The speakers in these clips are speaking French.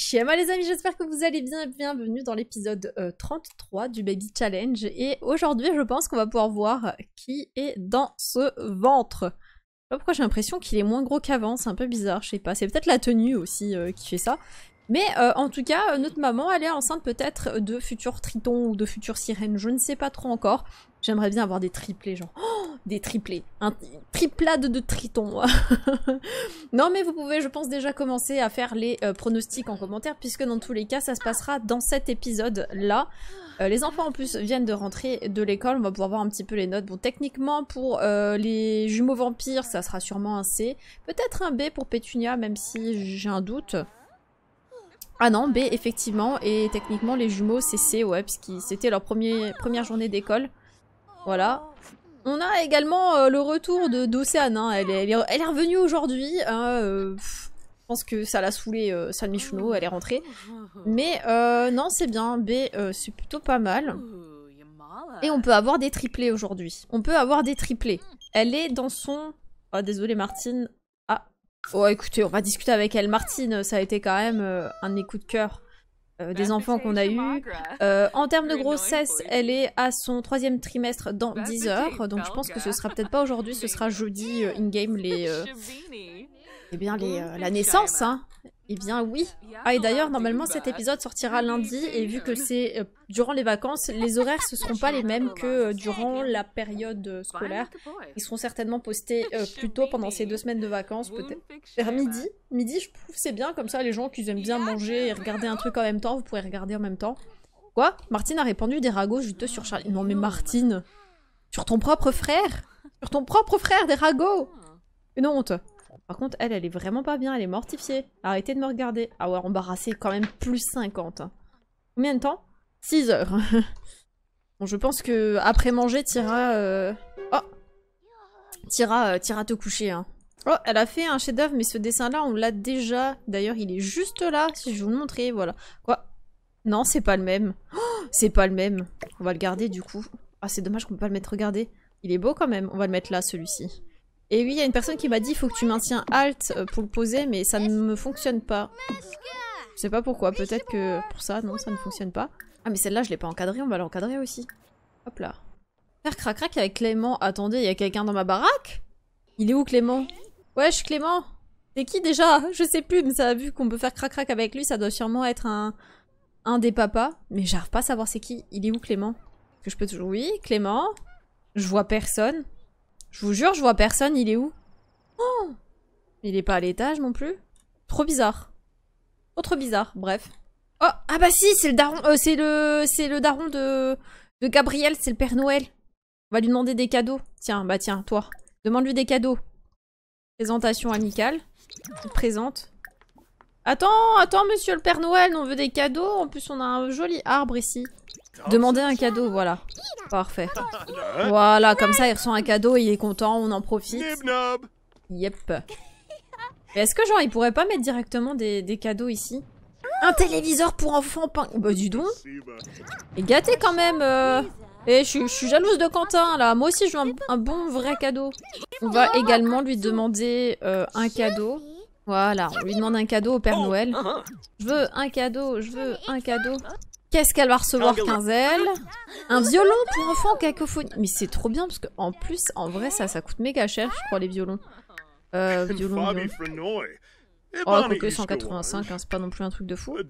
Shema les amis, j'espère que vous allez bien et bienvenue dans l'épisode 33 euh, du Baby Challenge et aujourd'hui je pense qu'on va pouvoir voir qui est dans ce ventre. Je sais pourquoi j'ai l'impression qu'il est moins gros qu'avant, c'est un peu bizarre, je sais pas, c'est peut-être la tenue aussi euh, qui fait ça. Mais euh, en tout cas, notre maman, elle est enceinte peut-être de futurs tritons ou de futures sirènes, je ne sais pas trop encore. J'aimerais bien avoir des triplés, genre. Oh, des triplés. Un triplade de tritons. non, mais vous pouvez, je pense, déjà commencer à faire les euh, pronostics en commentaire, puisque dans tous les cas, ça se passera dans cet épisode-là. Euh, les enfants, en plus, viennent de rentrer de l'école. On va pouvoir voir un petit peu les notes. Bon, techniquement, pour euh, les jumeaux vampires, ça sera sûrement un C. Peut-être un B pour Pétunia, même si j'ai un doute. Ah non, B, effectivement. Et techniquement, les jumeaux, c'est C, ouais, puisque c'était leur premier, première journée d'école. Voilà. On a également euh, le retour de d'Océane. Hein. Elle, est, revenue aujourd'hui. Hein, euh, je pense que ça l'a saoulé euh, San Michuno, elle est rentrée. Mais non, c'est bien. B, c'est plutôt pas mal. Et on peut avoir des triplés aujourd'hui. On peut avoir des triplés. Elle est dans son... Oh, désolé Martine. Ah. Oh, écoutez, on va discuter avec elle. Martine, ça a été quand même un écoute de cœur. Euh, bah, des enfants qu'on a eu. Euh, en termes de grossesse, elle est à son troisième trimestre dans 10 bah, heures, donc je pense que ce sera peut-être pas aujourd'hui, ce hein. sera jeudi euh, in-game les... Eh bien, les, la naissance, hein, eh bien oui Ah et d'ailleurs, bah, normalement cet bah, épisode sortira lundi, et vu que c'est euh, durant les vacances, les horaires ne seront pas les mêmes que bah, euh, durant la période euh, scolaire. Ils seront certainement postés plus tôt pendant ces deux semaines de vacances, peut-être vers midi. Midi, je trouve c'est bien, comme ça les gens qui aiment bien manger et regarder un truc en même temps, vous pourrez regarder en même temps. Quoi Martine a répondu des ragots juteux sur Charlie. Non mais Martine Sur ton propre frère Sur ton propre frère, des ragots ah. Une honte par contre, elle, elle est vraiment pas bien, elle est mortifiée. Arrêtez de me regarder. Ah ouais, embarrassée, quand même plus 50. Combien de temps 6 heures. bon, je pense que après manger, Tira... Euh, oh Tira, euh, Tira te coucher, hein. Oh, elle a fait un chef doeuvre mais ce dessin-là, on l'a déjà. D'ailleurs, il est juste là, si je vous le montrais, voilà. Quoi Non, c'est pas le même. Oh, c'est pas le même. On va le garder, du coup. Ah, c'est dommage qu'on peut pas le mettre regarder. Il est beau, quand même. On va le mettre là, celui-ci. Et oui, il y a une personne qui m'a dit faut que tu maintiens Alt euh, pour le poser, mais ça ne me fonctionne pas. Je sais pas pourquoi, peut-être que pour ça, non, ça ne fonctionne pas. Ah mais celle-là, je l'ai pas encadrée, on va l'encadrer aussi. Hop là. Faire crac-crac avec Clément. Attendez, il y a quelqu'un dans ma baraque Il est où Clément Wesh Clément C'est qui déjà Je sais plus, mais ça a vu qu'on peut faire crac avec lui, ça doit sûrement être un, un des papas. Mais j'arrive pas à savoir c'est qui. Il est où Clément que je peux toujours... Oui, Clément. Je vois personne. Je vous jure, je vois personne, il est où Oh Il est pas à l'étage non plus Trop bizarre. Oh, trop bizarre, bref. Oh Ah bah si, c'est le daron, euh, c'est le, c'est le daron de, de Gabriel, c'est le Père Noël. On va lui demander des cadeaux. Tiens, bah tiens, toi. Demande-lui des cadeaux. Présentation amicale. Présente. te présente. Attends, attends, monsieur le Père Noël, on veut des cadeaux. En plus, on a un joli arbre ici. Demandez un cadeau, voilà. Parfait. Voilà, comme ça, il reçoit un cadeau, il est content, on en profite. Yep. Est-ce que, genre, il pourrait pas mettre directement des, cadeaux ici Un téléviseur pour enfants Bah, dis donc Et gâté, quand même Et euh. eh, je, suis jalouse de Quentin, là. Moi aussi, je veux un, bon, vrai cadeau. On va également lui demander euh, un cadeau. Voilà, on lui demande un cadeau au Père Noël. Je veux un cadeau, je veux un cadeau. Qu'est-ce qu'elle va recevoir, ah, Quinzel Un violon pour enfants cacophonie. Mais c'est trop bien parce que en plus, en vrai, ça, ça coûte méga cher, je crois, les violons. Euh, violon. violon. Oh, que 185, hein, c'est pas non plus un truc de fou. Un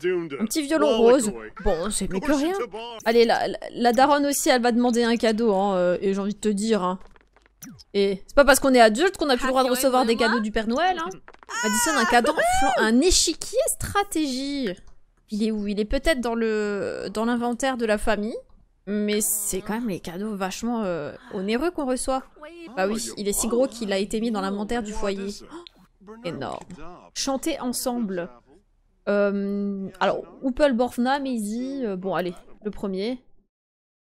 petit violon rose. Bon, c'est plus que rien. Allez, la, la, daronne aussi, elle va demander un cadeau, hein, euh, et j'ai envie de te dire. Hein. Et c'est pas parce qu'on est adulte qu'on a plus le droit de ah, recevoir des cadeaux du Père Noël. Hein. un cadeau, un échiquier stratégie. Il est où Il est peut-être dans le dans l'inventaire de la famille, mais c'est quand même les cadeaux vachement euh, onéreux qu'on reçoit. Bah oui, il est si gros qu'il a été mis dans l'inventaire du foyer. énorme. Chanter ensemble. Euh, alors, Oupel, Borfna, Maisie, euh, bon allez, le premier.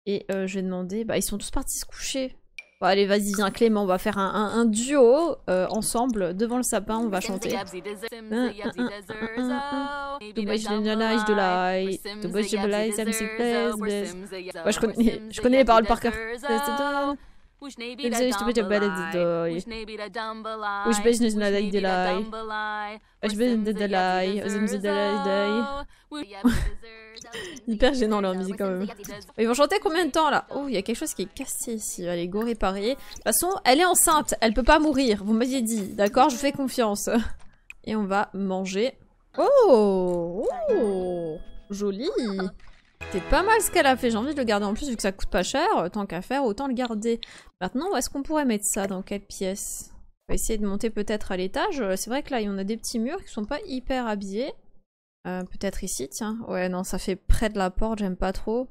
Et j'ai je vais demander, bah ils sont tous partis se coucher allez, vas-y, viens Clément, on va faire un, duo euh, ensemble devant le sapin, on va chanter. je connais, je connais les paroles par cœur. Hyper gênant leur musique quand même. Ils vont chanter combien de temps là Oh, il y a quelque chose qui est cassé ici. Allez, go réparer. De toute façon, elle est enceinte. Elle peut pas mourir. Vous m'aviez dit. D'accord, je fais confiance. Et on va manger. Oh, jolie oh, Joli C'est pas mal ce qu'elle a fait. J'ai envie de le garder en plus vu que ça coûte pas cher. Tant qu'à faire, autant le garder. Maintenant, où est-ce qu'on pourrait mettre ça Dans quelle pièce On va essayer de monter peut-être à l'étage. C'est vrai que là, il en a des petits murs qui sont pas hyper habillés. Euh, peut-être ici, tiens. Ouais, non, ça fait près de la porte, j'aime pas trop.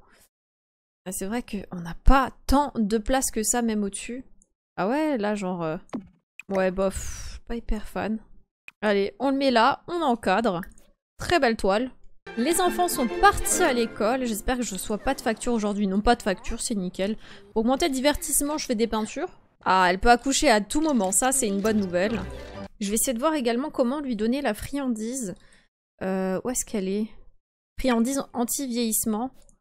Ah, c'est vrai qu'on n'a pas tant de place que ça, même au-dessus. Ah ouais, là, genre... Euh, ouais, bof, pas hyper fan. Allez, on le met là, on encadre. Très belle toile. Les enfants sont partis à l'école. J'espère que je ne sois pas de facture aujourd'hui. Non, pas de facture, c'est nickel. augmenter le divertissement, je fais des peintures. Ah, elle peut accoucher à tout moment. Ça, c'est une bonne nouvelle. Je vais essayer de voir également comment lui donner la friandise. Euh, où est-ce qu'elle est, Friandise anti-vieillissement. Je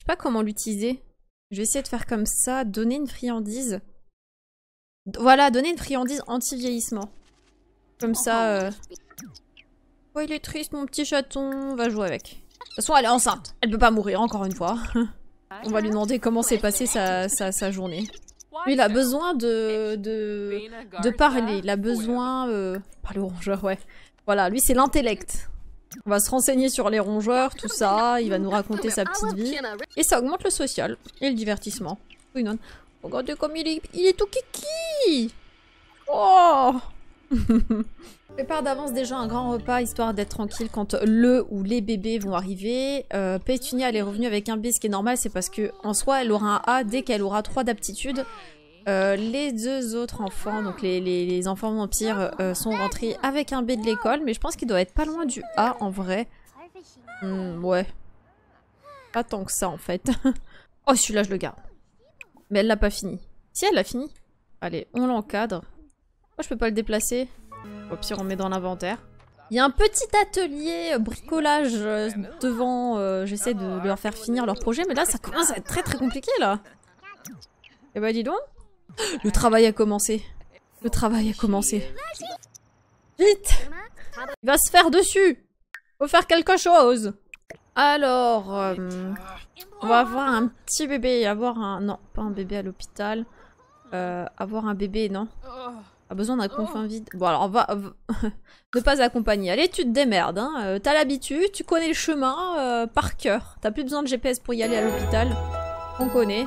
sais pas comment l'utiliser. Je vais essayer de faire comme ça. Donner une friandise. Voilà, donner une friandise anti-vieillissement. Comme ça... Euh... Oh, il est triste, mon petit chaton. va jouer avec. De toute façon, elle est enceinte. Elle peut pas mourir, encore une fois. On va lui demander comment s'est passée sa, sa, sa, journée. Il a besoin de, de, de parler. Il a besoin... Euh... Parler au rongeur, ouais. Voilà, lui, c'est l'intellect. On va se renseigner sur les rongeurs, tout ça, il va nous raconter sa ah petite vie. Et ça augmente le social et le divertissement. Regardez oh, comme il est, il est tout kiki Oh Prépare d'avance déjà un grand repas histoire d'être tranquille quand le ou les bébés vont arriver. Euh, Petunia elle est revenue avec un bis qui est normal, c'est parce que en soi elle aura un A dès qu'elle aura 3 d'aptitude. Euh, les deux autres enfants, donc les, enfants vampires, euh, sont rentrés avec un B de l'école, mais je pense qu'il doit être pas loin du A en vrai. Hmm, ouais. Pas tant que ça en fait. oh celui-là je le garde. Mais elle l'a pas fini. Si elle l'a fini. Allez, on l'encadre. Moi je peux pas le déplacer. Au pire on met dans l'inventaire. Il y a un petit atelier bricolage euh, devant. J'essaie de leur faire finir leur projet, mais là ça commence à être très très compliqué là. Eh ben, dis donc le travail a commencé. Le travail a commencé. Vite Il va se faire dessus Faut faire quelque chose Alors... Euh, on va avoir un petit bébé, avoir un... Non, pas un bébé à l'hôpital. Euh, avoir un bébé, non a besoin d'un confin vide. Bon, alors on va ne pas accompagner. Allez, tu te démerdes. Hein. Euh, t'as l'habitude, tu connais le chemin par cœur. T'as plus besoin de GPS pour y aller à l'hôpital. On connaît.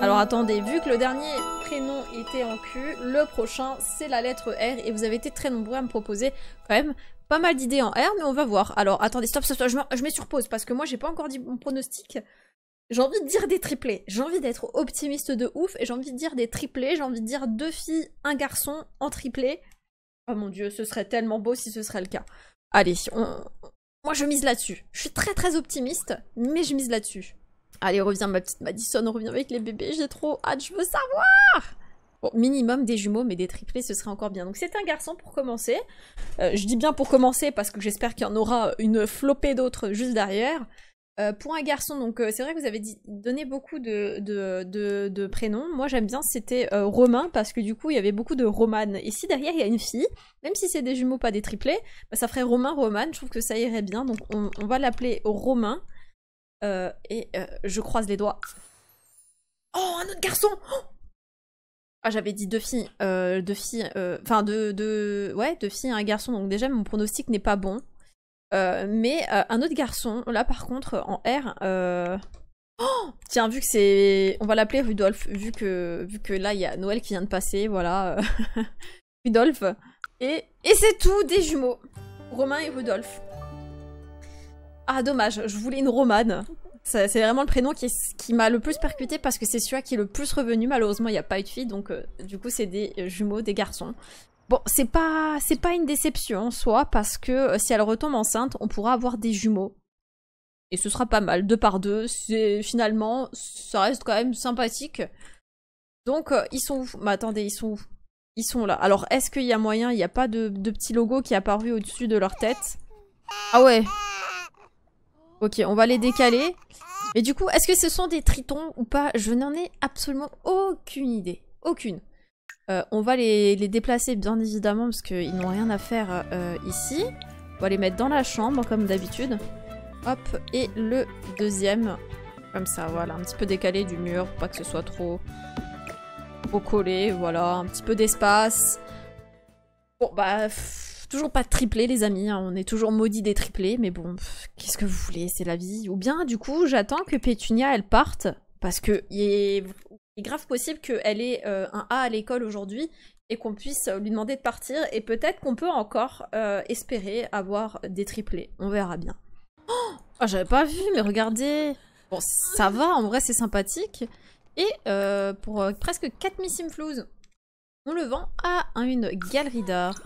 Alors attendez, vu que le dernier prénom était en Q, le prochain c'est la lettre R et vous avez été très nombreux à me proposer quand même pas mal d'idées en R, mais on va voir. Alors attendez, stop, stop, stop, je, mets sur pause parce que moi j'ai pas encore dit mon pronostic. J'ai envie de dire des triplés, j'ai envie d'être optimiste de ouf et j'ai envie de dire des triplés, j'ai envie de dire deux filles, un garçon en triplé. Oh mon dieu, ce serait tellement beau si ce serait le cas. Allez, moi je mise là-dessus. Je suis très très optimiste, mais je mise là-dessus. Allez, reviens ma petite Madison, reviens avec les bébés, j'ai trop hâte, je veux savoir Bon, minimum des jumeaux, mais des triplés, ce serait encore bien. Donc c'est un garçon pour commencer. Euh, je dis bien pour commencer parce que j'espère qu'il y en aura une flopée d'autres juste derrière. Euh, pour un garçon, donc euh, c'est vrai que vous avez donné beaucoup de, de, prénoms. Moi j'aime bien, c'était Romain parce que du coup il y avait beaucoup de Romane. Et si derrière il y a une fille, même si c'est des jumeaux, pas des triplés, bah, ça ferait Romain Roman. Je trouve que ça irait bien. Donc on va l'appeler Romain. Euh, et euh, je croise les doigts. Oh, un autre garçon oh Ah, j'avais dit deux filles. Euh, deux filles. Enfin, deux, deux, Ouais, deux filles et un garçon. Donc, déjà, mon pronostic n'est pas bon. mais un autre garçon, là par contre, en R. Oh Tiens, vu que c'est. On va l'appeler Rudolf, vu que, vu que là, il y a Noël qui vient de passer, voilà. Rudolf. Et, et c'est tout des jumeaux. Romain et Rudolf. Ah, dommage, je voulais une romane. C'est vraiment le prénom qui, m'a le plus percuté parce que c'est celui qui est le plus revenu. Malheureusement, il n'y a pas eu de fille, donc euh, du coup, c'est des euh, jumeaux, des garçons. Bon, c'est pas, pas une déception en soi parce que euh, si elle retombe enceinte, on pourra avoir des jumeaux. Et ce sera pas mal, deux par deux. finalement, ça reste quand même sympathique. Donc, ils sont où Mais attendez, ils sont où Ils sont là. Alors, est-ce qu'il y a moyen Il n'y a pas de, de petit logo qui est apparu au-dessus de leur tête Ah ouais Ok, on va les décaler. Et du coup, est-ce que ce sont des tritons ou pas Je n'en ai absolument aucune idée. Aucune. Euh, on va les, déplacer bien évidemment parce qu'ils n'ont rien à faire euh, ici. On va les mettre dans la chambre comme d'habitude. Hop, et le deuxième. Comme ça, voilà, un petit peu décalé du mur pas que ce soit trop, collé. Voilà, un petit peu d'espace. Bon, bah... Toujours pas de triplé, les amis. Hein. On est toujours maudit des triplés, mais bon, qu'est-ce que vous voulez, c'est la vie. Ou bien, du coup, j'attends que Pétunia, elle parte, parce que il est, grave possible qu'elle ait euh, un A à l'école aujourd'hui et qu'on puisse lui demander de partir. Et peut-être qu'on peut encore euh, espérer avoir des triplés. On verra bien. Oh, j'avais pas vu, mais regardez. Bon, ça va, en vrai, c'est sympathique. Et euh, pour presque 4 Missing on le vend à une galerie d'art.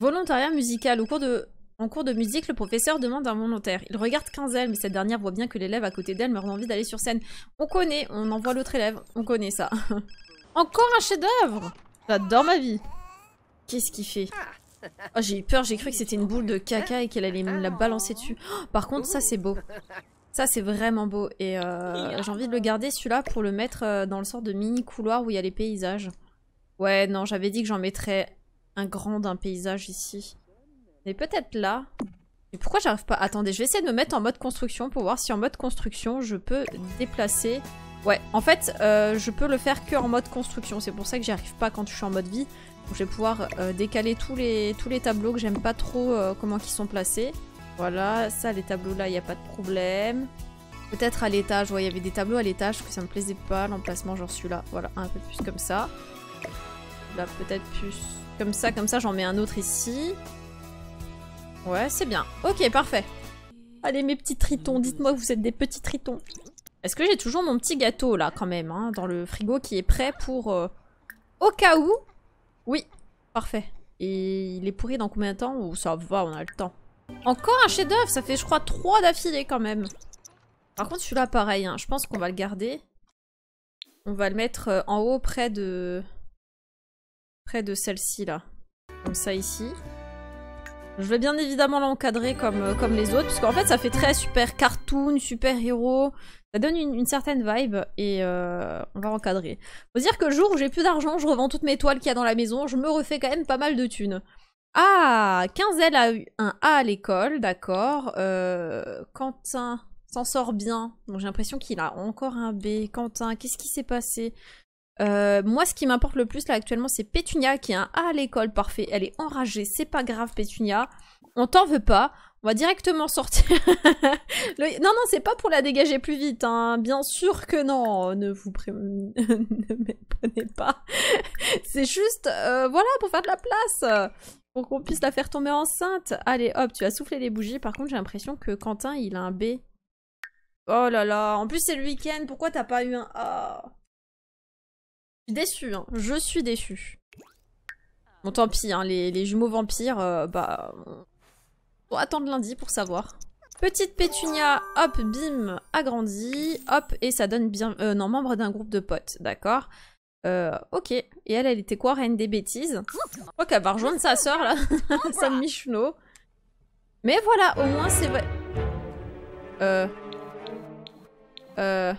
Volontariat musical. Au cours de... En cours de musique, le professeur demande un volontaire. Il regarde Quinzel, mais cette dernière voit bien que l'élève à côté d'elle me rend envie d'aller sur scène. On connaît, on envoie l'autre élève, on connaît ça. Encore un chef-d'œuvre J'adore ma vie. Qu'est-ce qu'il fait oh, J'ai eu peur, j'ai cru que c'était une boule de caca et qu'elle allait me la balancer dessus. Oh, par contre, ça c'est beau. Ça, c'est vraiment beau. Et euh, j'ai envie de le garder, celui-là, pour le mettre euh, dans le sort de mini couloir où il y a les paysages. Ouais, non, j'avais dit que j'en mettrais un grand d'un paysage ici. Mais peut-être là. Mais pourquoi j'arrive pas Attendez, je vais essayer de me mettre en mode construction pour voir si en mode construction je peux déplacer. Ouais, en fait, euh, je peux le faire que en mode construction. C'est pour ça que j'y arrive pas quand je suis en mode vie. Donc je vais pouvoir euh, décaler tous les, tous les tableaux que j'aime pas trop euh, comment ils sont placés. Voilà, ça, les tableaux là, il n'y a pas de problème. Peut-être à l'étage, ouais, il y avait des tableaux à l'étage que ça me plaisait pas, l'emplacement, genre celui-là. Voilà, un peu plus comme ça. Là, peut-être plus comme ça, comme ça, j'en mets un autre ici. Ouais, c'est bien. Ok, parfait. Allez, mes petits tritons, dites-moi que vous êtes des petits tritons. Est-ce que j'ai toujours mon petit gâteau, là, quand même, hein, dans le frigo qui est prêt pour... Euh, au cas où Oui, parfait. Et il est pourri dans combien de temps Ou ça va, on a le temps. Encore un chef-d'œuvre, ça fait, je crois, trois d'affilée, quand même. Par contre, celui-là, pareil, hein. je pense qu'on va le garder. On va le mettre euh, en haut, près de près de celle-ci là. Comme ça ici. Je vais bien évidemment l'encadrer comme, euh, comme les autres, parce qu'en fait ça fait très super cartoon, super héros. Ça donne une, certaine vibe et euh, on va encadrer. Faut dire que le jour où j'ai plus d'argent, je revends toutes mes toiles qu'il y a dans la maison, je me refais quand même pas mal de thunes. Ah 15 elle a eu un A à l'école, d'accord. Euh, Quentin s'en sort bien. Donc j'ai l'impression qu'il a encore un B. Quentin, qu'est-ce qui s'est passé euh, moi, ce qui m'importe le plus là actuellement, c'est Pétunia qui a un A à l'école, parfait. Elle est enragée, c'est pas grave, Pétunia. On t'en veut pas. On va directement sortir. Non, non, c'est pas pour la dégager plus vite. Hein. Bien sûr que non. Ne vous pré... pas. c'est juste, euh, voilà, pour faire de la place. Pour qu'on puisse la faire tomber enceinte. Allez, hop, tu as soufflé les bougies. Par contre, j'ai l'impression que Quentin, il a un B. Oh là là. En plus, c'est le week-end. Pourquoi t'as pas eu un A suis déçue, hein. Je suis déçue. Bon, tant pis, hein, les, jumeaux vampires, euh, bah... On attendre lundi pour savoir. Petite pétunia, hop, bim, agrandie, hop, et ça donne bien... Euh, non, membre d'un groupe de potes, d'accord. Euh, ok. Et elle, elle était quoi, reine des bêtises Je crois qu'elle va rejoindre sa sœur, là, Sam Michuno. Mais voilà, au moins, c'est vrai... Euh... Euh...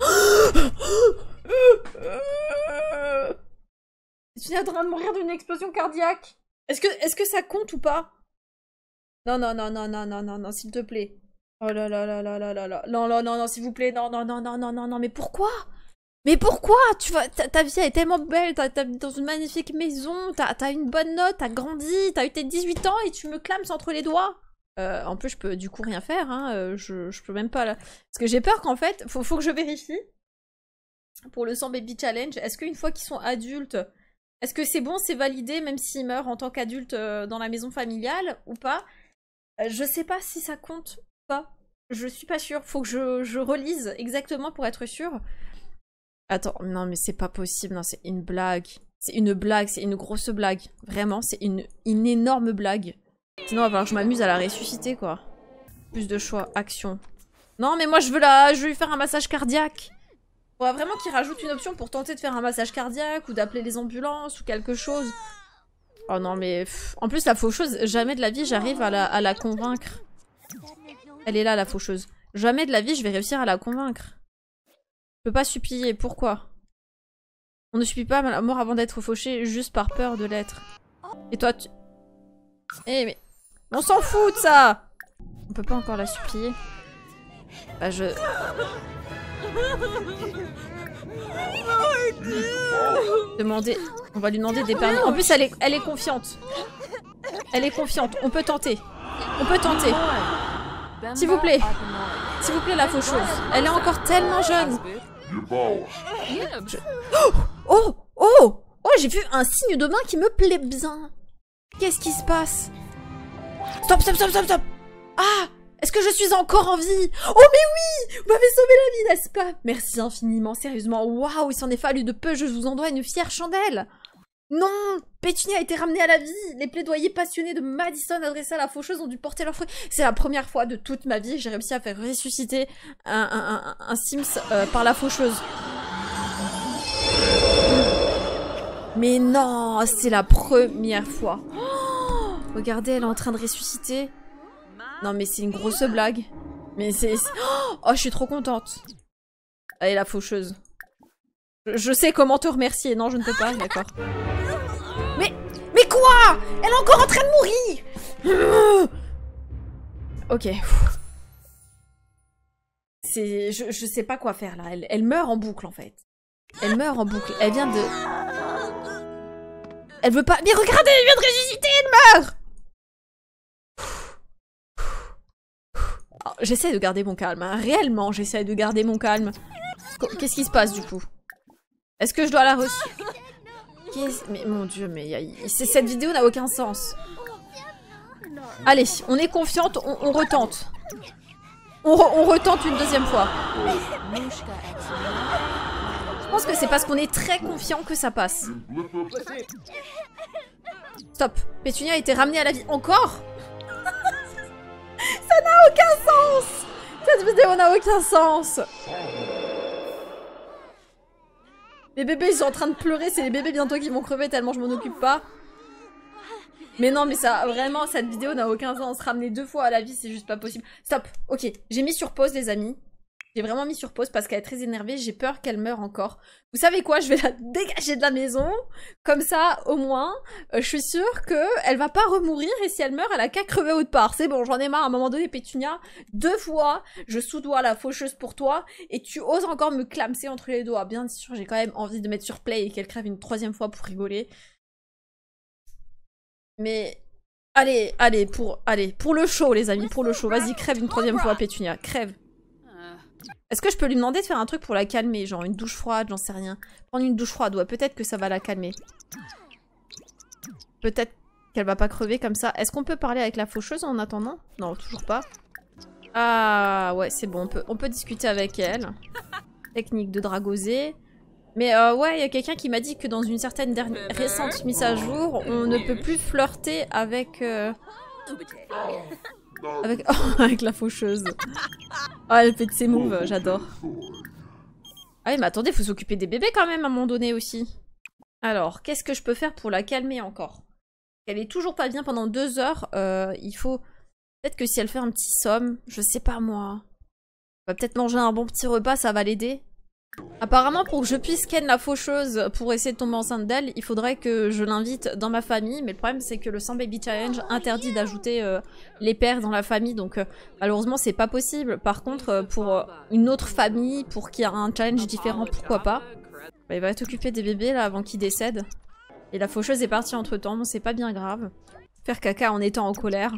Oh je suis en train de mourir d'une explosion cardiaque. Est-ce que, est que ça compte ou pas Non, non, non, non, non, non, non, non, s'il te plaît. Oh là là là là là là là. Non, non, non, non, s'il vous plaît. Non, non, non, non, non, non, non, mais pourquoi mais pourquoi tu ta, vie est tellement belle, t'as dans une magnifique maison, t'as as une bonne note, t'as grandi, t'as eu tes 18 ans et tu me clames entre les doigts. en plus, je peux du coup rien faire, hein, je, je peux même pas là. Parce que j'ai peur qu'en fait, faut, faut que je vérifie pour le 100 Baby Challenge. Est-ce qu'une fois qu'ils sont adultes, est-ce que c'est bon, c'est validé, même s'ils meurent en tant qu'adultes euh, dans la maison familiale ou pas euh, Je sais pas si ça compte ou pas. Je suis pas sûre. Faut que je, je relise exactement pour être sûre. Attends, non mais c'est pas possible, non, c'est une blague. C'est une blague, c'est une grosse blague. Vraiment, c'est une, une énorme blague. Sinon, il je m'amuse à la ressusciter, quoi. Plus de choix, action. Non, mais moi, je veux la... Je veux lui faire un massage cardiaque vraiment qu'il rajoute une option pour tenter de faire un massage cardiaque ou d'appeler les ambulances ou quelque chose. Oh non mais... En plus la faucheuse, jamais de la vie j'arrive à la, convaincre. Elle est là la faucheuse. Jamais de la vie je vais réussir à la convaincre. Je peux pas supplier, pourquoi On ne supplie pas la mort avant d'être fauché juste par peur de l'être. Et toi tu... Eh mais... On s'en fout de ça On peut pas encore la supplier. Bah je... Demander. On va lui demander des En plus, elle est, elle est confiante. Elle est confiante. On peut tenter. On peut tenter. S'il vous plaît. S'il vous plaît, la faucheuse. Elle est encore tellement jeune. Oh Oh Oh Oh, j'ai vu un signe de main qui me plaît bien. Qu'est-ce qui se passe Stop, stop, stop, stop, stop Ah est-ce que je suis encore en vie Oh mais oui Vous m'avez sauvé la vie, n'est-ce pas Merci infiniment, sérieusement. Waouh, il s'en est fallu de peu, je vous en dois une fière chandelle non Pétunia a été ramenée à la vie Les plaidoyers passionnés de Madison adressés à la faucheuse ont dû porter leur fruits. C'est la première fois de toute ma vie que j'ai réussi à faire ressusciter un, Sims euh, par la faucheuse. Mais non C'est la première fois oh Regardez, elle est en train de ressusciter. Non mais c'est une grosse blague. Mais c'est... Oh, je suis trop contente. Allez, la faucheuse. Je, sais comment te remercier. Non, je ne peux pas, d'accord. Mais... Mais quoi Elle est encore en train de mourir Ok. C'est... Je, je, sais pas quoi faire, là. Elle, elle meurt en boucle, en fait. Elle meurt en boucle. Elle vient de... Elle veut pas... Mais regardez, elle vient de ressusciter, elle meurt Oh, j'essaie de garder mon calme, hein. réellement j'essaie de garder mon calme. Qu'est-ce qui se passe du coup Est-ce que je dois la reçu Mais mon dieu, mais cette vidéo n'a aucun sens. Allez, on est confiante, on, retente. On, on, retente une deuxième fois. Je pense que c'est parce qu'on est très confiant que ça passe. Stop. Pétunia a été ramenée à la vie. Encore ça n'a aucun sens Cette vidéo n'a aucun sens Les bébés, ils sont en train de pleurer, c'est les bébés bientôt qui vont crever tellement je m'en occupe pas. Mais non, mais ça, vraiment, cette vidéo n'a aucun sens. Ramener deux fois à la vie, c'est juste pas possible. Stop, ok, j'ai mis sur pause, les amis. J'ai vraiment mis sur pause parce qu'elle est très énervée, j'ai peur qu'elle meure encore. Vous savez quoi, je vais la dégager de la maison, comme ça au moins, euh, je suis sûre qu'elle va pas remourir et si elle meurt, elle a qu'à crever autre part. C'est bon, j'en ai marre, à un moment donné, Pétunia, deux fois, je soudois la faucheuse pour toi et tu oses encore me clamser entre les doigts. Bien sûr, j'ai quand même envie de mettre sur play et qu'elle crève une troisième fois pour rigoler. Mais allez, allez, pour, allez, pour le show les amis, pour le show, vas-y crève une troisième fois Pétunia, crève. Est-ce que je peux lui demander de faire un truc pour la calmer Genre une douche froide, j'en sais rien. Prendre une douche froide, ouais, peut-être que ça va la calmer. Peut-être qu'elle va pas crever comme ça. Est-ce qu'on peut parler avec la faucheuse en attendant Non, toujours pas. Ah ouais, c'est bon, on peut, discuter avec elle. Technique de dragosé. Mais euh, ouais, il y a quelqu'un qui m'a dit que dans une certaine euh, récente bah, mise à jour, on ne peut plus flirter avec... Euh, Oh, avec, la faucheuse. Oh, elle fait de ses moves, j'adore. Ah oui, mais attendez, faut s'occuper des bébés quand même à un moment donné aussi. Alors, qu'est-ce que je peux faire pour la calmer encore Elle est toujours pas bien pendant deux heures. Euh, il faut... Peut-être que si elle fait un petit somme, je sais pas moi. va peut-être manger un bon petit repas, ça va l'aider. Apparemment, pour que je puisse ken la faucheuse pour essayer de tomber enceinte d'elle, il faudrait que je l'invite dans ma famille. Mais le problème, c'est que le 100 Baby Challenge interdit d'ajouter euh, les pères dans la famille. Donc, euh, malheureusement, c'est pas possible. Par contre, euh, pour une autre famille, pour qu'il y ait un challenge différent, pourquoi pas bah, Il va être occupé des bébés, là, avant qu'ils décèdent. Et la faucheuse est partie entre-temps. Donc, c'est pas bien grave. Faire caca en étant en colère.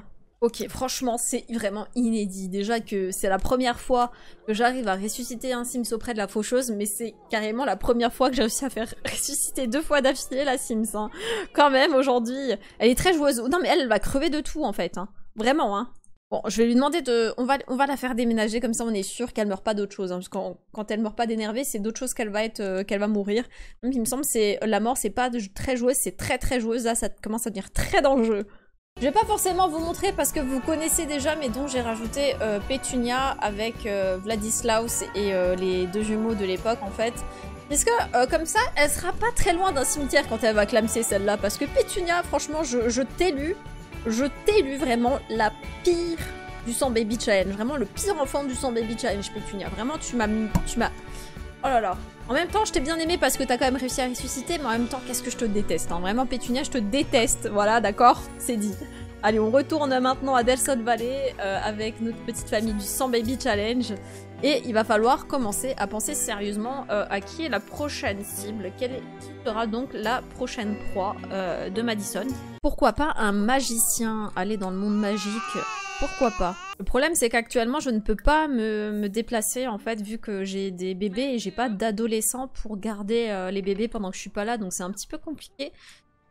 Ok, franchement, c'est vraiment inédit. Déjà que c'est la première fois que j'arrive à ressusciter un Sims auprès de la faucheuse, mais c'est carrément la première fois que j'ai réussi à faire ressusciter deux fois d'affilée la Sims. Hein. Quand même, aujourd'hui, elle est très joueuse. Non, mais elle, va crever de tout, en fait. Hein. Vraiment, hein. Bon, je vais lui demander de... On va, on va la faire déménager, comme ça on est sûr qu'elle meurt pas d'autre chose. Hein, parce que quand, elle elle meurt pas d'énervée, c'est d'autre chose qu'elle va être, euh, qu'elle va mourir. Donc il me semble c'est la mort, c'est pas très joueuse, c'est très très joueuse. Là, ça commence à devenir très dangereux. Je vais pas forcément vous montrer parce que vous connaissez déjà, mais dont j'ai rajouté Petunia Pétunia avec euh, Vladislaus et euh, les deux jumeaux de l'époque en fait. Puisque euh, comme ça, elle sera pas très loin d'un cimetière quand elle va clamser celle-là. Parce que Petunia franchement, je, t'ai lu, je t'ai lu vraiment la pire du sang Baby Challenge. Vraiment le pire enfant du 100 Baby Challenge, Petunia, Vraiment, tu m'as... Tu m'as... Oh là là, en même temps, je t'ai bien aimé parce que t'as quand même réussi à ressusciter, mais en même temps, qu'est-ce que je te déteste hein. Vraiment, Pétunia, je te déteste. Voilà, d'accord C'est dit. Allez, on retourne maintenant à Delson Valley euh, avec notre petite famille du 100 Baby Challenge. Et il va falloir commencer à penser sérieusement euh, à qui est la prochaine cible, qui sera donc la prochaine proie euh, de Madison. Pourquoi pas un magicien aller dans le monde magique pourquoi pas Le problème c'est qu'actuellement je ne peux pas me, déplacer en fait vu que j'ai des bébés et j'ai pas d'adolescents pour garder euh, les bébés pendant que je suis pas là donc c'est un petit peu compliqué.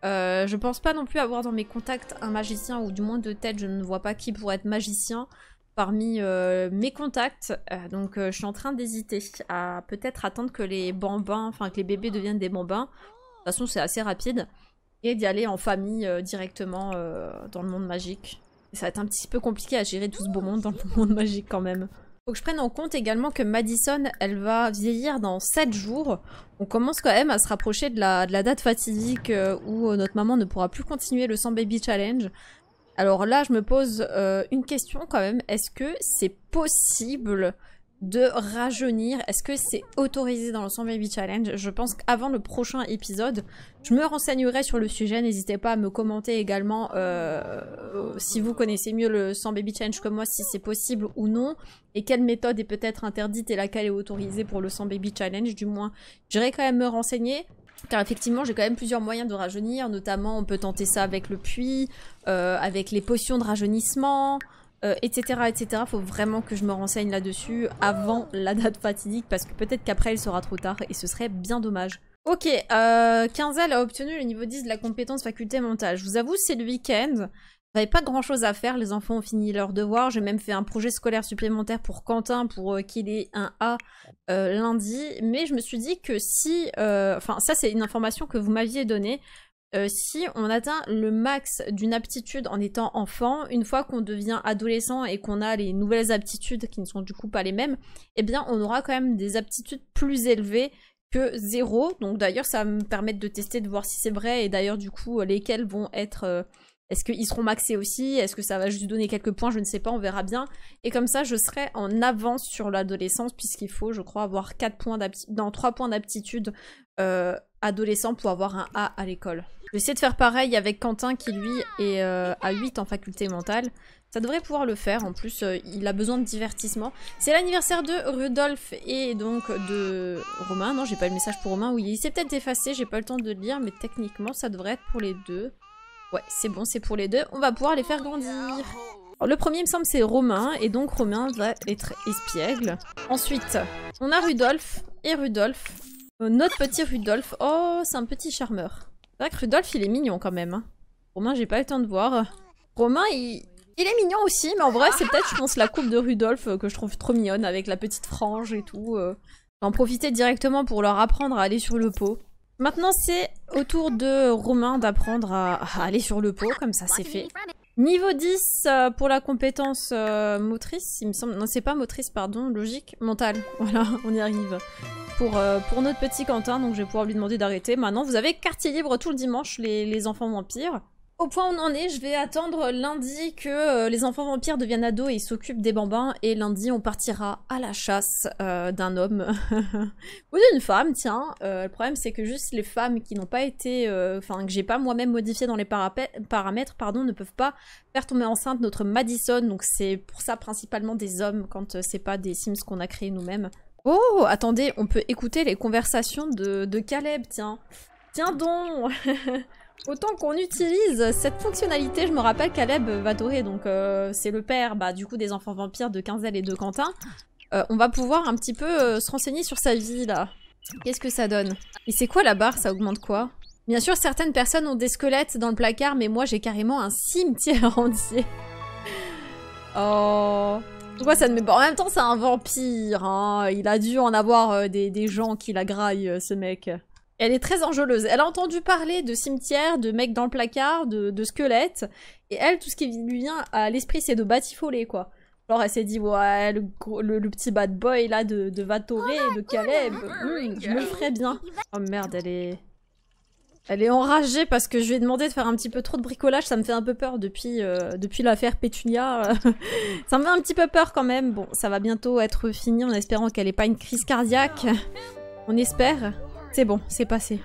je pense pas non plus avoir dans mes contacts un magicien ou du moins de tête je ne vois pas qui pourrait être magicien parmi euh, mes contacts. Euh, donc euh, je suis en train d'hésiter à peut-être attendre que les bambins, enfin que les bébés deviennent des bambins. De toute façon c'est assez rapide. Et d'y aller en famille directement dans le monde magique. ça va être un petit peu compliqué à gérer tout ce beau monde dans le monde magique quand même. Faut que je prenne en compte également que Madison, elle va vieillir dans 7 jours. On commence quand même à se rapprocher de la, de la date fatidique où notre maman ne pourra plus continuer le 100 baby challenge. Alors là, je me pose euh, une question quand même. Est-ce que c'est possible de rajeunir Est-ce que c'est autorisé dans le 100 Baby Challenge Je pense qu'avant le prochain épisode, je me renseignerai sur le sujet. N'hésitez pas à me commenter également euh, si vous connaissez mieux le 100 Baby Challenge que moi, si c'est possible ou non, et quelle méthode est peut-être interdite et laquelle est autorisée pour le 100 Baby Challenge. Du moins, j'irai quand même me renseigner. Car effectivement, j'ai quand même plusieurs moyens de rajeunir, notamment on peut tenter ça avec le puits, euh, avec les potions de rajeunissement, etc., euh, etc. Faut vraiment que je me renseigne là-dessus avant la date fatidique, parce que peut-être qu'après il sera trop tard, et ce serait bien dommage. Ok, euh, Quinzel a obtenu le niveau 10 de la compétence faculté montage. Je vous avoue, c'est le week-end n'avez pas grand chose à faire, les enfants ont fini leurs devoirs. J'ai même fait un projet scolaire supplémentaire pour Quentin pour euh, qu'il ait un A euh, lundi. Mais je me suis dit que si. Euh, enfin, ça, c'est une information que vous m'aviez donnée. si on atteint le max d'une aptitude en étant enfant, une fois qu'on devient adolescent et qu'on a les nouvelles aptitudes qui ne sont du coup pas les mêmes, eh bien on aura quand même des aptitudes plus élevées que 0. Donc d'ailleurs, ça va me permettre de tester, de voir si c'est vrai, et d'ailleurs, du coup, euh, lesquels vont être... Euh, est-ce qu'ils seront maxés aussi Est-ce que ça va juste donner quelques points Je ne sais pas, on verra bien. Et comme ça, je serai en avance sur l'adolescence, puisqu'il faut, je crois, avoir 4 points dans 3 points d'aptitude euh, adolescent pour avoir un A à l'école. Je essayer de faire pareil avec Quentin qui lui est à 8 en faculté mentale. Ça devrait pouvoir le faire, en plus euh, il a besoin de divertissement. C'est l'anniversaire de Rudolf et donc de Romain. Non, j'ai pas le message pour Romain. Oui, il s'est peut-être effacé, j'ai pas le temps de le lire, mais techniquement ça devrait être pour les deux. Ouais, c'est bon, c'est pour les deux. On va pouvoir les faire grandir. le premier, il me semble, c'est Romain, et donc Romain va être espiègle. Ensuite, on a Rudolf, et Rudolf. Euh, notre petit Rudolf. Oh, c'est un petit charmeur. C'est vrai que Rudolf, il est mignon quand même. Hein. Romain, j'ai pas le temps de voir. Romain, il, il est mignon aussi, mais en vrai, c'est ah. peut-être, je pense, la coupe de Rudolf euh, que je trouve trop mignonne avec la petite frange et tout. Euh. En profiter directement pour leur apprendre à aller sur le pot. Maintenant, c'est au tour de Romain d'apprendre à, aller sur le pot, comme ça, c'est fait. Niveau 10 euh, pour la compétence motrice, il me semble. Non, c'est pas motrice, pardon, logique, mentale. Voilà, on y arrive. Pour, pour notre petit Quentin, donc je vais pouvoir lui demander d'arrêter. Maintenant, vous avez quartier libre tout le dimanche, les, les enfants vampires. Au point où on en est, je vais attendre lundi que euh, les enfants vampires deviennent ados et s'occupent des bambins. Et lundi, on partira à la chasse euh, d'un homme ou d'une femme, tiens. Euh, le problème, c'est que juste les femmes qui n'ont pas été, enfin que j'ai pas moi-même modifié dans les paramètres, pardon, ne peuvent pas faire tomber enceinte notre Madison. Donc c'est pour ça principalement des hommes quand c'est pas des Sims qu'on a créés nous-mêmes. Oh, attendez, on peut écouter les conversations de, de Caleb, tiens. Tiens donc Autant qu'on utilise cette fonctionnalité, je me rappelle Caleb va donc euh, c'est le père bah, du coup des enfants vampires de Quinzel et de Quentin. Euh, on va pouvoir un petit peu euh, se renseigner sur sa vie là. Qu'est-ce que ça donne Et c'est quoi la barre Ça augmente quoi Bien sûr, certaines personnes ont des squelettes dans le placard, mais moi j'ai carrément un cimetière entier. oh... pourquoi ça ne me... en même temps, c'est un vampire, hein. Il a dû en avoir des, des gens qui la graillent, ce mec. Elle est très enjôleuse. Elle a entendu parler de cimetières, de mecs dans le placard, de, squelettes. Et elle, tout ce qui lui vient à l'esprit, c'est de batifoler, quoi. Alors elle s'est dit, ouais, le, petit bad boy là de, Vatoré, de Caleb, hum, je me ferais bien. Oh merde, elle est... Elle est enragée parce que je lui ai demandé de faire un petit peu trop de bricolage, ça me fait un peu peur depuis, euh, depuis l'affaire Pétunia. ça me fait un petit peu peur quand même. Bon, ça va bientôt être fini en espérant qu'elle n'ait pas une crise cardiaque. On espère. C'est bon, c'est passé.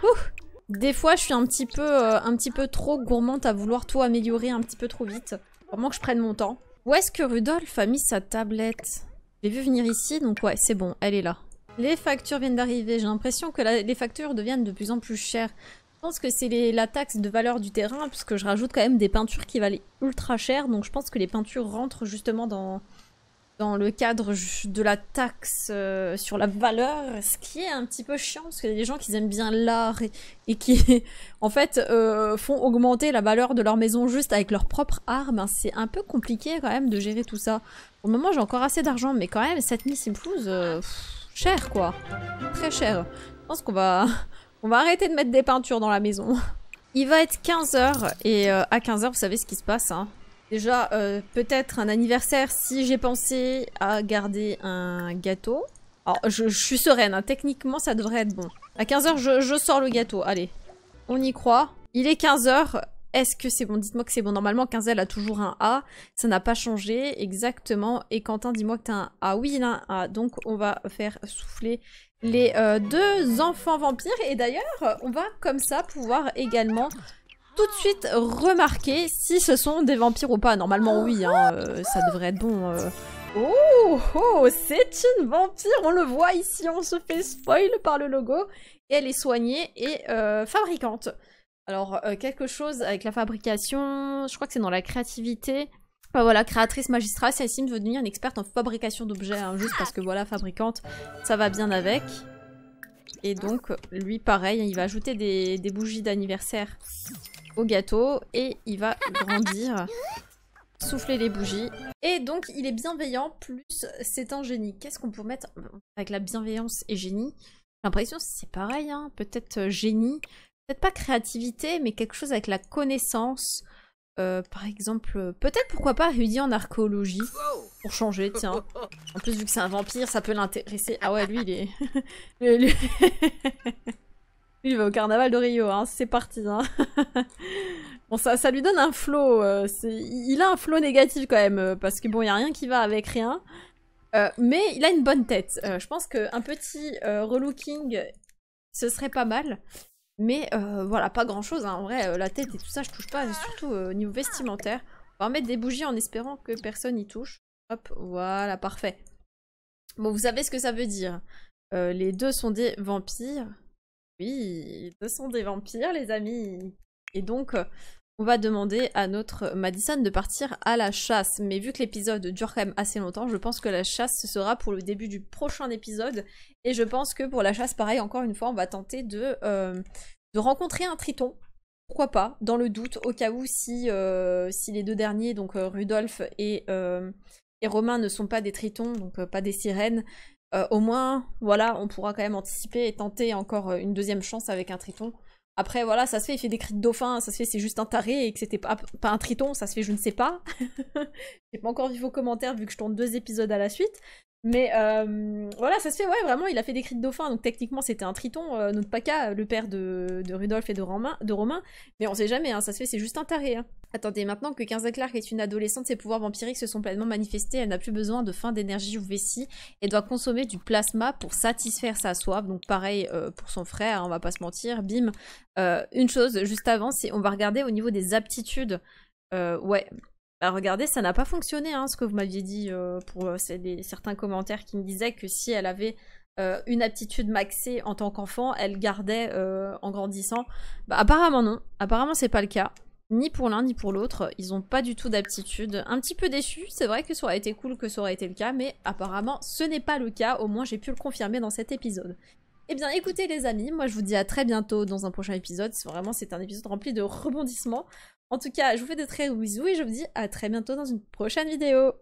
des fois, je suis un petit peu, euh, un petit peu trop gourmande à vouloir tout améliorer un petit peu trop vite. Vraiment que je prenne mon temps. Où est-ce que Rudolf a mis sa tablette J'ai vu venir ici, donc ouais, c'est bon, elle est là. Les factures viennent d'arriver. J'ai l'impression que les factures deviennent de plus en plus chères. Je pense que c'est la taxe de valeur du terrain, puisque je rajoute quand même des peintures qui valent ultra cher, donc je pense que les peintures rentrent justement dans, dans le cadre de la taxe euh, sur la valeur, ce qui est un petit peu chiant, parce qu'il y a des gens qui aiment bien l'art et, qui, en fait, euh, font augmenter la valeur de leur maison juste avec leur propre art, ben, c'est un peu compliqué quand même de gérer tout ça. Pour le moment, j'ai encore assez d'argent, mais quand même, cette Miss euh, cher quoi. Très cher. Je pense qu'on va, on va arrêter de mettre des peintures dans la maison. Il va être 15h, et euh, à 15h, vous savez ce qui se passe, hein. Déjà, euh, peut-être un anniversaire si j'ai pensé à garder un gâteau. Alors, je, suis sereine, hein. techniquement ça devrait être bon. À 15h, je, sors le gâteau, allez. On y croit. Il est 15h, est-ce que c'est bon Dites-moi que c'est bon. Normalement, 15 elle a toujours un A, ça n'a pas changé, exactement. Et Quentin, dis-moi que t'as un A. Oui, il a un A, donc on va faire souffler les euh, deux enfants vampires. Et d'ailleurs, on va comme ça pouvoir également tout de suite remarquer si ce sont des vampires ou pas. Normalement, oui, hein, euh, ça devrait être bon. Euh. Oh, oh, c'est une vampire, on le voit ici, on se fait spoil par le logo. Et elle est soignée et euh, fabricante. Alors, quelque chose avec la fabrication, je crois que c'est dans la créativité. voilà, créatrice magistrale, c'est veut devenir une experte en fabrication d'objets, hein, juste parce que voilà, fabricante, ça va bien avec. Et donc, lui, pareil, hein, il va ajouter des bougies d'anniversaire au gâteau et il va grandir souffler les bougies. Et donc, il est bienveillant, plus c'est un génie. Qu'est-ce qu'on pourrait mettre avec la bienveillance et génie J'ai l'impression c'est pareil, hein. peut-être euh, génie, peut-être pas créativité, mais quelque chose avec la connaissance. Euh, par exemple, euh, peut-être pourquoi pas Rudy en archéologie, pour changer, tiens. En plus, vu que c'est un vampire, ça peut l'intéresser. Ah ouais, lui, il est... il va au carnaval de Rio, hein. c'est parti. Hein. bon, ça, ça lui donne un flow. Euh, il a un flow négatif quand même, euh, parce que bon, il a rien qui va avec rien. Euh, mais il a une bonne tête. je pense qu'un petit relooking, ce serait pas mal. Mais voilà, pas grand chose. Hein. En vrai, la tête et tout ça, je touche pas, surtout au niveau vestimentaire. On va mettre des bougies en espérant que personne y touche. Hop, voilà, parfait. Bon, vous savez ce que ça veut dire. les deux sont des vampires. Oui, ce sont des vampires, les amis. Et donc, euh, on va demander à notre Madison de partir à la chasse. Mais vu que l'épisode dure quand même assez longtemps, je pense que la chasse ce sera pour le début du prochain épisode. Et je pense que pour la chasse, pareil, encore une fois, on va tenter de, euh, de rencontrer un triton. Pourquoi pas, dans le doute, au cas où si, euh, si les deux derniers, donc Rudolf et, et Romain, ne sont pas des tritons, donc pas des sirènes, euh, au moins, voilà, on pourra quand même anticiper et tenter encore euh, une deuxième chance avec un triton. Après, voilà, ça se fait, il fait des cris de dauphin, ça se fait, c'est juste un taré et que c'était pas, pas, un triton, ça se fait, je ne sais pas. J'ai pas encore vu vos commentaires vu que je tourne deux épisodes à la suite. Mais euh, voilà, ça se fait, ouais, vraiment, il a fait des cris de dauphin, donc techniquement c'était un triton, euh, notre Paca, le père de, Rudolf et de Romain, de mais on sait jamais, hein, ça se fait, c'est juste un taré. Hein. Attendez, maintenant que Kenza Clark est une adolescente, ses pouvoirs vampiriques se sont pleinement manifestés, elle n'a plus besoin de faim d'énergie ou vessie, et doit consommer du plasma pour satisfaire sa soif, donc pareil euh, pour son frère, hein, on va pas se mentir, bim. une chose, juste avant, c'est on va regarder au niveau des aptitudes, ouais, bah, regardez, ça n'a pas fonctionné, hein, ce que vous m'aviez dit euh, pour euh, certains commentaires qui me disaient que si elle avait euh, une aptitude maxée en tant qu'enfant, elle gardait en grandissant. Bah, apparemment non, apparemment c'est pas le cas. Ni pour l'un ni pour l'autre, ils n'ont pas du tout d'aptitude. Un petit peu déçu, c'est vrai que ça aurait été cool que ça aurait été le cas, mais apparemment ce n'est pas le cas, au moins j'ai pu le confirmer dans cet épisode. Eh bien écoutez les amis, moi je vous dis à très bientôt dans un prochain épisode, vraiment c'est un épisode rempli de rebondissements. En tout cas, je vous fais de très gros bisous et je vous dis à très bientôt dans une prochaine vidéo.